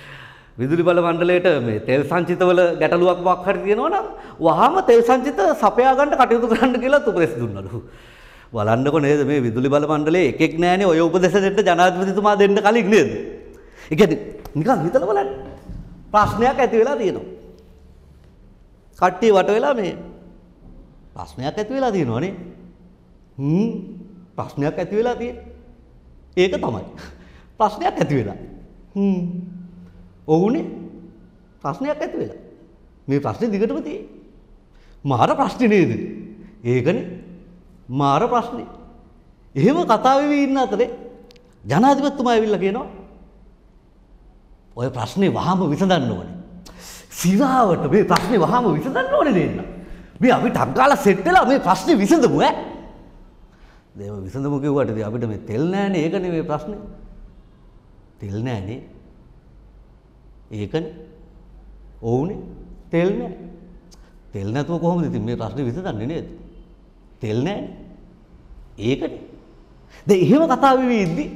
විදුලි බල මණ්ඩලයට මේ තෙල් සංචිතවල ගැටලුවක් වක් හරි තියෙනවා නම් වහාම තෙල් සංචිත සපයා ගන්න කටයුතු කරන්න කියලා උපදෙස් දුන්නලු. බලන්නකො නේද මේ විදුලි බල මණ්ඩලයේ එකෙක් නෑනේ ඔය උපදෙස් දෙන්න ජනාධිපතිතුමා දෙන්න කලින් නේද? ඒ කියන්නේ නිකන් හිතලා බලන්න. ප්‍රශ්නයක් ඇති වෙලා තියෙනවා. කට්ටිය වට වෙලා මේ ප්‍රශ්නයක් ඇති වෙලා තියෙනවනේ. හ්ම් ප්‍රශ්නයක් ඇති වෙලා තියෙන. ඒක තමයි. ප්‍රශ්නයක් ඇති වෙලා. හ්ම්. ඔවුනේ ප්‍රශ්නයක් ඇති වෙලා. මේ ප්‍රශ්නේ දිගටම තියෙන්නේ. මාර ප්‍රශ්නේ නේද? ඒකනේ මාර ප්‍රශ්නේ. එහෙම කතා වෙවි ඉන්න අතරේ ජනාධිපතිතුමා ඇවිල්ලා කියනවා ඔය ප්‍රශ්නේ වහම විසඳන්න ඕනේ. සිරාවට මේ ප්‍රශ්නේ වහාම විසඳන්න ඕනේ දෙන්න. මේ අපි ටංකාලා සෙට් වෙලා මේ ප්‍රශ්නේ විසඳමු ඈ. දේම විසඳමු කිව්වට ඉතින් අපිට මේ තෙල් නැහනේ ඒකනේ මේ ප්‍රශ්නේ. තෙල් නැහනේ. ඒකනේ. ඕනේ. තෙල් නැහැ. තෙල් නැතුව කොහොමද ඉතින් මේ ප්‍රශ්නේ විසඳන්නේ නේද? තෙල් නැහනේ. ඒකනේ. දැන් එහෙම කතා වෙවිද්දි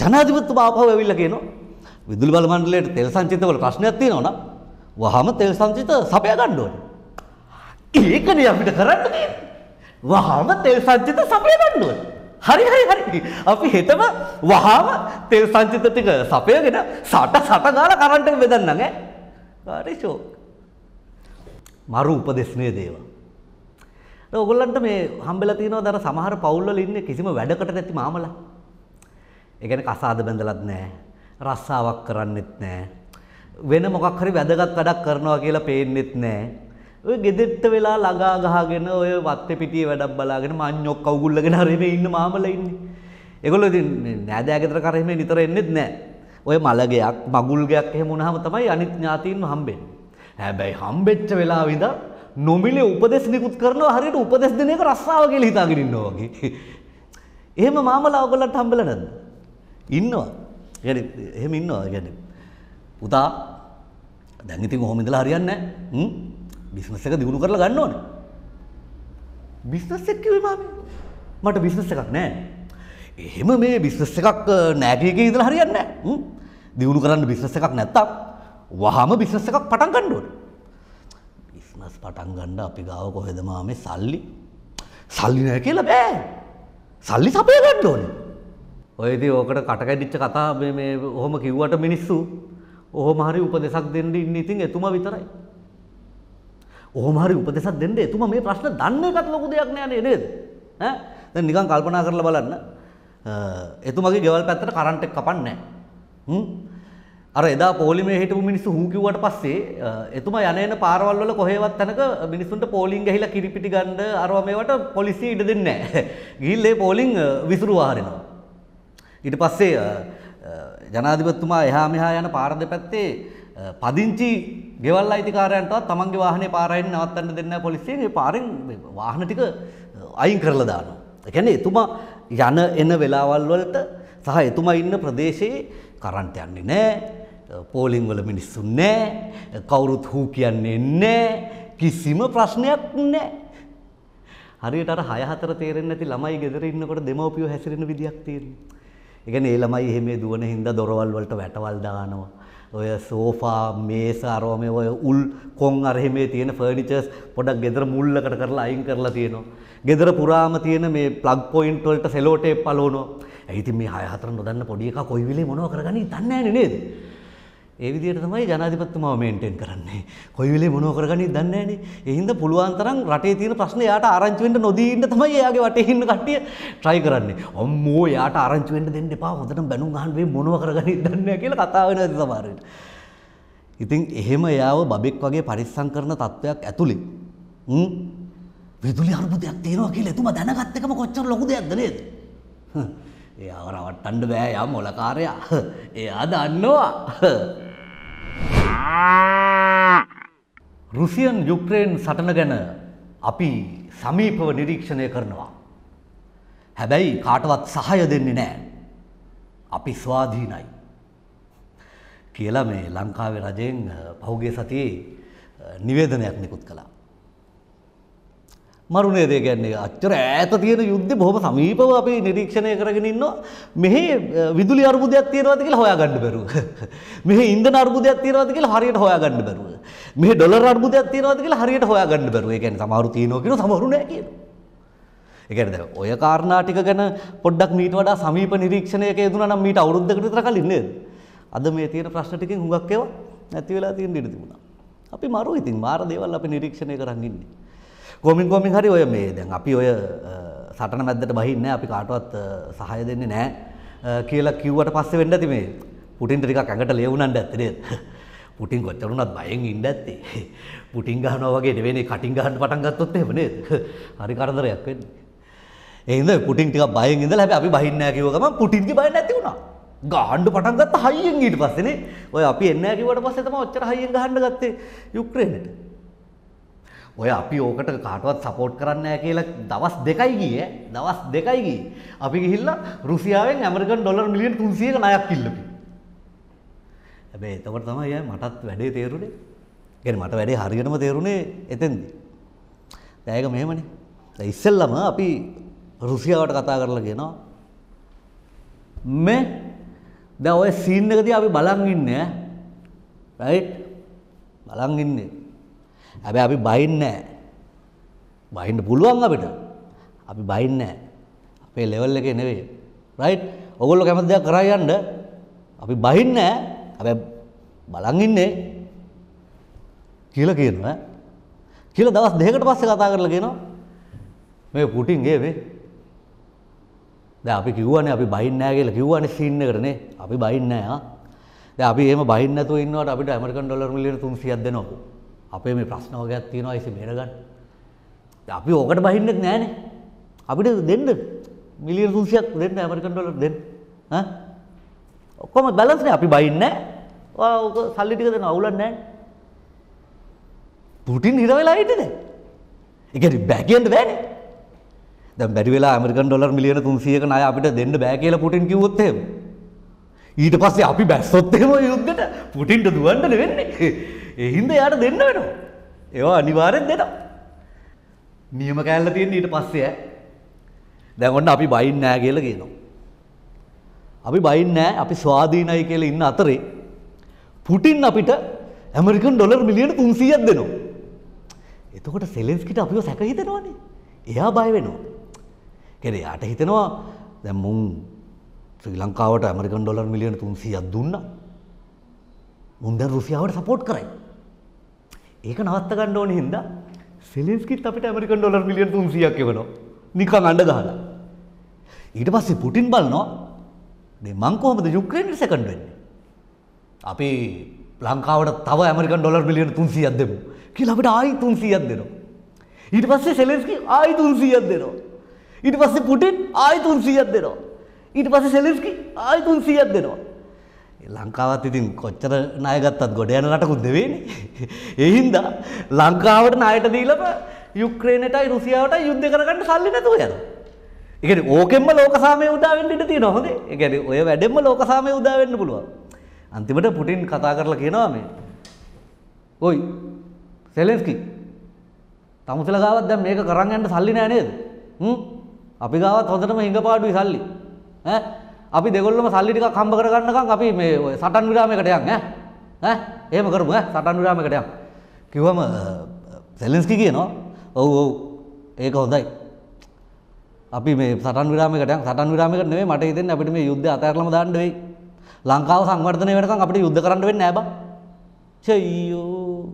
ජනාධිපතිතුමා ආපහු ඇවිල්ලා කියනවා විදුලි බල මණ්ඩලයට තෙල් සංචිතවල ප්‍රශ්නයක් තියෙනවා නේද? වහම තෙල් සංචිත සපයා ගන්න ඕනේ. ඒකනේ අපිට කරන්න තියෙන්නේ. වහම තෙල් සංචිත සපයා ගන්න ඕනේ. හරි හරි හරි. අපි හෙටම වහම තෙල් සංචිත ටික සපයගෙන සට සට ගාලා කරන්ට් එක බෙදන්නම් ඈ. හරි ෂෝක්. මරු උපදේශ නේද ඒවා. ඔයගොල්ලන්ට මේ හම්බෙලා තියෙනවා දර සමහර පවුල්වල ඉන්නේ කිසිම වැඩකට නැති මාමලා. ඒ කියන්නේ කසාද බැඳලත් නැහැ. රස්සාවක් කරන්නෙත් නැහැ. වෙන මොකක් හරි වැදගත් වැඩක් කරනවා කියලා පේන්නෙත් නෑ. ඔය ගෙදෙට්ට වෙලා ළඟා ගහගෙන ඔය වත්තේ පිටියේ වැඩක් බලාගෙන මඤ්ඤොක් කවුගුල්ලගෙන හරිම ඉන්න මාමලා ඉන්නේ. ඒගොල්ලෝ ඉතින් නෑදෑ ගෙදර කරෙම නිතර එන්නෙත් නෑ. ඔය මලගයක් මගුල්ගයක් එහෙම වුණාම තමයි අනිත් ඥාතීන්ව හම්බෙන්නේ. හැබැයි හම්බෙච්ච වෙලාවෙ ඉඳන් නොමිලේ උපදෙස් නිකුත් කරනවා හරියට උපදෙස් දෙන එක රස්සාව කියලා හිතාගෙන ඉන්නවා වගේ. එහෙම මාමලා ඔයගොල්ලන්ට හම්බෙලා නැද්ද? ඉන්නවා. يعني එහෙම ඉන්නවා. يعني පුතා දැඟිතින් හොමිදල හරියන්න බිස්නස එක දියුණු කරලා ගන්න ඕන බිස්නස් එක්කවීම මට බිස්නස් එකක් නෑ එහෙම මේ බිස්නස් එකක් නෑගයක ඉදල හරියන්න දියුණු කරන්න බිස්නස් එකක් නැත්තක් වහම බිස්නස් එකක් පටන් ගණ්ඩුවට බිස්නස් පටන් ගණ්ඩ අපි ගාව කොහෙදමා මේ සල්ලි සල්ලි නෑ කියලා බෑ සල්ලි සපය ගණ්ඩ ඕන ඔයදී ඕකට කටකැඩිච්ච කතා ඔහොම කිව්වට මිනිස්සු ඔහොම හරි උපදේශක් දෙන්න ඉන්නේ ඉතින් එතුමා විතරයි. ඔහොම හරි උපදේශක් දෙන්න එතුමා මේ ප්‍රශ්න දන්නේ එකත් ලොකු දෙයක් නෑනේ නේද? ඈ දැන් නිකන් කල්පනා කරලා බලන්න. එතුමාගේ ගෙවල් පැත්තට කරන්ට් එක කපන්නේ නෑ. අර එදා පොලිමේ හිටපු මිනිස්සු හූ කිව්වට පස්සේ එතුමා යන එන පාරවල් වල කොහෙවත් තැනක මිනිස්සුන්ට පෝලිං ගහලා කිරිපිටි ගන්න අරවා මේවට පොලිසිය ඉඩ දෙන්නේ නැහැ. ගිහින් ඒ පෝලිං විසිරුවා හරිනවා. ඊට පස්සේ ජනාධිපත්තුමා එහා මෙහා යන පාරද පැත්තේ පදිංචි ගෙවල් අයිතිකාරයන්ටත් තමන්ගේ වාහන පාරයෙන් නවත්තන්න දෙන්න පොලිසියේ පාරෙන් වාහන ටික අයින් කරලා දානවා. එකැන එතුමා යන එන වෙලාවල් වලට සහ එතුමා ඉන්න ප්‍රදේශයේ කරන්ට යන්නේ නෑ පෝලිං වල මිනිස්සු නෑ කවුරුත් හූ කියන්නේ නෑ කිසිම ප්‍රශ්නයක් නෑ. හරියට අර හය හතර තේරෙන්නේ නැති ළමයි ගෙදර ඉන්නකොට දෙමව්පියෝ හැසිරෙන විදියක් තියෙනවා. එකන ඒළමයි එහෙම දුවන හින්ද දොරවල් වලට වැටවල් දානවා. ඔය සෝෆා මේස අරෝමය ඔය උල් කොන් අරහෙමේ තියෙන ෆර්නිිචස් පොඩක් ගෙදර මුල්ලකට කරලා අයින් කරලා තියෙනවා. ගෙදර පුරාම තියෙන මේ ප්ලග් පොයින්ට්වලට සෙලෝටේ පලෝනෝ ඇයිති මේ හයහතර නොදන්න පොඩියක කොයිවිලේ මොනව කරගනී දන්නෑ නේද. ඒ විදිහට තමයි ජනාධිපතිතුමාව මේන්ටේන් කරන්නේ. කොයි වෙලේ මොනව කරගන්නේ දන්නේ නැහනේ. ඒ හින්දා පුළුවන් තරම් රටේ තියෙන ප්‍රශ්න එයාට ආරංචි වෙන්න නොදී ඉන්න තමයි එයාගේ වටේ ඉන්න කට්ටිය try කරන්නේ. අම්මෝ එයාට ආරංචි වෙන්න දෙන්න එපා. හොඳටම බැනුම් අහන්න වෙයි මොනව කරගන්නේ දන්නේ නැහැ කියලා කතා වෙනවා ඉතින් සමහර වෙලාවට. ඉතින් එහෙම එයාව බබෙක් වගේ පරිස්සම් කරන තත්වයක් ඇතුලේ හ්ම් විදුලි අර්බුදයක් තියෙනවා කියලා එතුමා දැනගත්ත එකම කොච්චර ලොකු දෙයක්ද නේද? එයාව රවට්ටන්න බෑ යා මොලකාරයා. එයා දන්නවා. රුසියන් යුක්්‍රයෙන් සටන ගැන අපි සමීපව නිරීක්ෂණය කරනවා. හැබැයි කාටවත් සහය දෙන්නේ නෑ. අපි ස්වාධීනයි. කියලා මේ ලංකාවේ රජයෙන් පහුගේ සතියේ නිවේදනයක් නිකුත් කලා. මරුණේ දේ ගැන්නේ අච්චර ඈත තියෙන යුද්ධ බොහොම සමීපව අපි නිරීක්ෂණය කරගෙන ඉන්නවා මෙහි විදුලි අර්බුදයක් තියෙනවද කියලා හොයාගන්න බැරුව මෙහි ඉන්ධන අර්බුදයක් තියෙනවද කියලා හරියට හොයාගන්න බැරුව මෙහි ඩොලර් අර්බුදයක් තියෙනවද කියලා හරියට හොයාගන්න බැරුව ඒ කියන්නේ සමහරු තියෙනවා කියනවා සමහරු නැහැ කියනවා ඒ කියන්නේ දැන් ඔය කාරණා ටික ගැන පොඩ්ඩක් මීට වඩා සමීප නිරීක්ෂණයක යෙදුණා නම් මීට අවුරුද්දකට විතර කලින් නේද අද මේ තියෙන ප්‍රශ්න ටිකෙන් හුඟක් ඒවා නැති වෙලා තියෙන ඉඩ තිබුණා අපි මරු ඉතින් මාර දේවල් අපි නිරීක්ෂණය කරන් ඉන්නේ ගොමින් ගොමින් හරි ඔය මේ දැන් අපි ඔය සටන මැද්දට බහින්න අපි කාටවත් සහය දෙන්නේ නෑ කියලා කිව්වට පස්සේ වෙන්න ඇති මේ පුටින්ට ටිකක් ඇඟට ලේවුනන්ට ඇත්තනේ පුටින් කොච්චරුණත් බයෙන් ඉන්න ඇත්තේ පුටින් ගහනවා වගේ නෙවෙයි කටින් ගහන්න පටන් ගත්තොත් එහෙම නේද හරි කරදරයක් වෙන්නේ ඒ හින්දා පුටින් ටිකක් බයෙන් ඉඳලා හැබැයි අපි බහින්නේ නැහැ කිව්ව ගමන් පුටින්ගේ බය නැති වුණා ගාණ්ඩ පටන් ගත්ත හයියෙන් ඊට පස්සේනේ ඔය අපි එන්නේ නැහැ කිව්වට පස්සේ තමයි ඔච්චර හයියෙන් ගහන්න ගත්තේ යුක්‍රේනට ඔය අපි ඕකට කාටවත් සපෝට් කරන්න කියලා දවස් දෙකයි ගිය දවස් දෙකයි ගිය අපි ගිහිල්ලා රුසියාවෙන් ඇමරිකන් ඩොලර් මිලියන් 300ක ණයක් කිල්ලපි. හැබැයි එතකොට තමයි අය මටත් වැඩේ තේරුනේ. කියන්නේ මට වැඩේ හරියටම තේරුනේ එතෙන්දී. දැන් ඒක මෙහෙමනේ. දැන් ඉස්සෙල්ලම අපි රුසියාවට කතා කරලා කියනවා මේ දැන් ඔය සීන් එකදී අපි බලන් ඉන්නේ රයිට් බලන් ඉන්නේ හැබැයි අපි බයින්නේ නැහැ. බයින්න පුළුවන් අපිට. අපි බයින්නේ නැහැ. අපේ ලෙවල් එකේ නෙවෙයි. රයිට්? ඔයගොල්ලෝ කැමති දේක් කරා යන්න අපි බහින්නේ නැහැ. හැබැයි බලන් ඉන්නේ කියලා කියනවා. කියලා දවස් දෙකකට පස්සේ කතා කරලා කියනවා මේ පුටින් ගේවේ. දැන් අපි කිව්වනේ අපි බහින්නේ නැහැ කියලා කිව්වනේ සීන් එකටනේ. අපි බහින්නේ නැහැ ආ. දැන් අපි එහෙම බහින්නේ නැතුව ඉන්නවට අපිට ඇමරිකන් ඩොලර් මිලියන 300ක් දෙනවා. අපේ මේ ප්‍රශ්න වගේක් තියෙනවා ඉතින් බේරගන්න. අපි ඕකට බහින්නෙත් නෑනේ. අපිට දෙන්න මිලියන 300ක් දෙන්න ඇමරිකන් ඩොලර් දෙන්න. ඈ ඔක්කොම බැලන්ස් නේ අපි බහින්නේ. ඔය ඔක සල්ලි ටික දෙන්න අවුලක් නෑනේ. පුටින් හිර වෙලා හිටියද? ඒ කියන්නේ බැකියෙන්ද බෑනේ. දැන් බැරි වෙලා ඇමරිකන් ඩොලර් මිලියන 300ක ණය අපිට දෙන්න බෑ කියලා පුටින් කිව්වොත් එහෙම. ඊට පස්සේ අපි බැස්සොත් එහෙම යුද්ධෙට පුටින්ට දුවන්න වෙන්නේ. එහින්ද යාට දෙන්න වෙනවා. ඒවා අනිවාරෙන් දෙනවා. නියම කෑල්ල තියෙන ඊට පස්සේ දැන් ඔන්න අපි බයින් නෑ කියලා කියනවා. අපි බයින් නෑ අපි ස්වාධීනයි කියලා ඉන්න අතරේ පුටින් අපිට ඇමරිකන් ඩොලර් මිලියන 300ක් දෙනවා. එතකොට සෙලෙන්ස්කිට අපිව සැක හිතෙනවානේ. එයා බය වෙනවා. කියන්නේ යාට හිතෙනවා දැන් මුන් ශ්‍රී ලංකාවට ඇමරිකන් ඩොලර් මිලියන 300ක් දුන්නා. මුන් දැන් රුසියාවට සපෝට් කරයි. ඒක නවත්ත ගන්න ඕනේ හින්දා සෙලෙන්ස්කිත් අපිට ඇමරිකන් ඩොලර් මිලියන් 300ක් එවනවා. නිකන් අඬ ගහලා. ඊට පස්සේ පුටින් බලනවා මේ මං කොහොමද යුක්‍රේනට සෙකන්ඩ් වෙන්නේ? අපි ලංකාවට තව ඇමරිකන් ඩොලර් මිලියන් 300ක් දෙමු. කියලා අපිට ආයි 300ක් දෙනවා. ඊට පස්සේ සෙලෙන්ස්කි ආයි 300ක් දෙනවා. ඊට පස්සේ පුටින් ආයි 300ක් දෙනවා. ඊට පස්සේ සෙලෙන්ස්කි ආයි 300ක් දෙනවා. ලංකාවත් ඉතින් කොච්චර නායගත්තත් ගොඩ යන රටකුත් දෙවෙනි. එහින්දා ලංකාවට ණයට දීලම යුක්‍රේනටයි රුසියාවටයි යුද්ධ කරගන්න සල්ලි නැතුව යනවා. ඒ කියන්නේ ඕකෙන්ම ලෝක සාමය උදා වෙන්න ඉඩ තියෙනවා හොඳේ. ඒ කියන්නේ ඔය වැඩෙන්ම ලෝක සාමය උදා වෙන්න පුළුවන්. අන්තිමට පුටින් කතා කරලා කියනවා මේ. "ඔයි සෙලෙන්ස්කි. තමුසල ගාවත් දැන් මේක කරන් යන්න සල්ලි නෑ නේද? හ්ම්. අපි ගාවත් හොඳටම හිඟපාඩුයි සල්ලි. ඈ අපි දෙගොල්ලම සල්ලි ටිකක් හම්බ කරගන්නකම් අපි මේ ඔය සටන් විරාමයකට යන් ඈ ඈ එහෙම කරමු ඈ සටන් විරාමයකට යන් කිව්වම සෙලෙන්ස්කි කියනවා ඔව් ඔව් ඒක හොඳයි අපි මේ සටන් විරාමයකට යන් සටන් විරාමයකට නෙවෙයි මට හිතෙන්නේ අපිට මේ යුද්ධය අතහැරලම දාන්න වෙයි ලංකාව සංවර්ධනය වෙනකම් අපිට යුද්ධ කරන්න වෙන්නේ නෑ බං චයෝ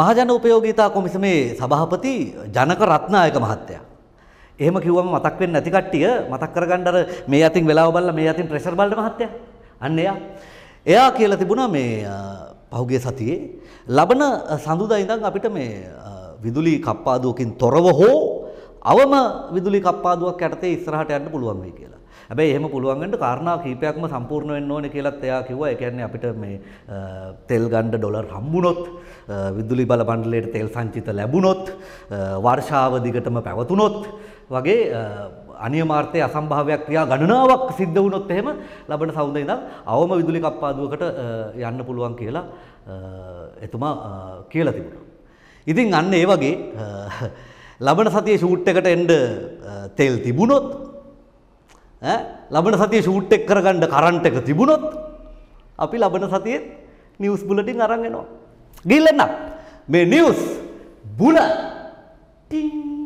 මහජන උපයෝගීතා කොමිසමේ සභාපති ජනක රත්නායක මහත්තයා එහෙම කිව්වම මතක් වෙන්නේ නැති කට්ටිය මතක් කරගන්න අර මේ අතින් වෙලාව බලලා මේ අතින් ප්‍රෙෂර් බලන මහත්තයා. අන්න එයා. එයා කියලා තිබුණා මේ පහුගිය සතියේ ලබන සඳුදා ඉඳන් අපිට මේ විදුලි කප්පාදුවකින් තොරව හෝ අවම විදුලි කප්පාදුවක් යටතේ ඉස්සරහට යන්න පුළුවන් වෙයි කියලා. හැබැයි එහෙම පුළුවන් වෙන්න කාරණා කීපයක්ම සම්පූර්ණ වෙන්න ඕනේ කියලාත් එයා කිව්වා. ඒ කියන්නේ අපිට මේ තෙල් ගන්න ඩොලර් හම්බුනොත්, විදුලි බල මණ්ඩලයට තෙල් සංචිත ලැබුණොත්, වර්ෂාව දිගටම පැවතුනොත් වගේ අනියමාර්ථය අසම්භාවයක් ක්‍රියා ගණනාවක් සිද්ධ වුණොත් එහෙම ලබන සෞන්දර්ය ඉඳන් අවම විදුලි කප්පාදුවකට යන්න පුළුවන් කියලා එතුමා කියලා තිබුණා. ඉතින් අන්න ඒ වගේ ලබන සතියේ ෂූට් එකට එන්න තෙල් තිබුණොත් ඈ ලබන සතියේ ෂූට් එක කරගන්න කරන්ට් එක තිබුණොත් අපි ලබන සතියේ නිවුස් බුලටින් අරන් එනවා. ගිහින් එන්න. මේ නිවුස් බුල ටින්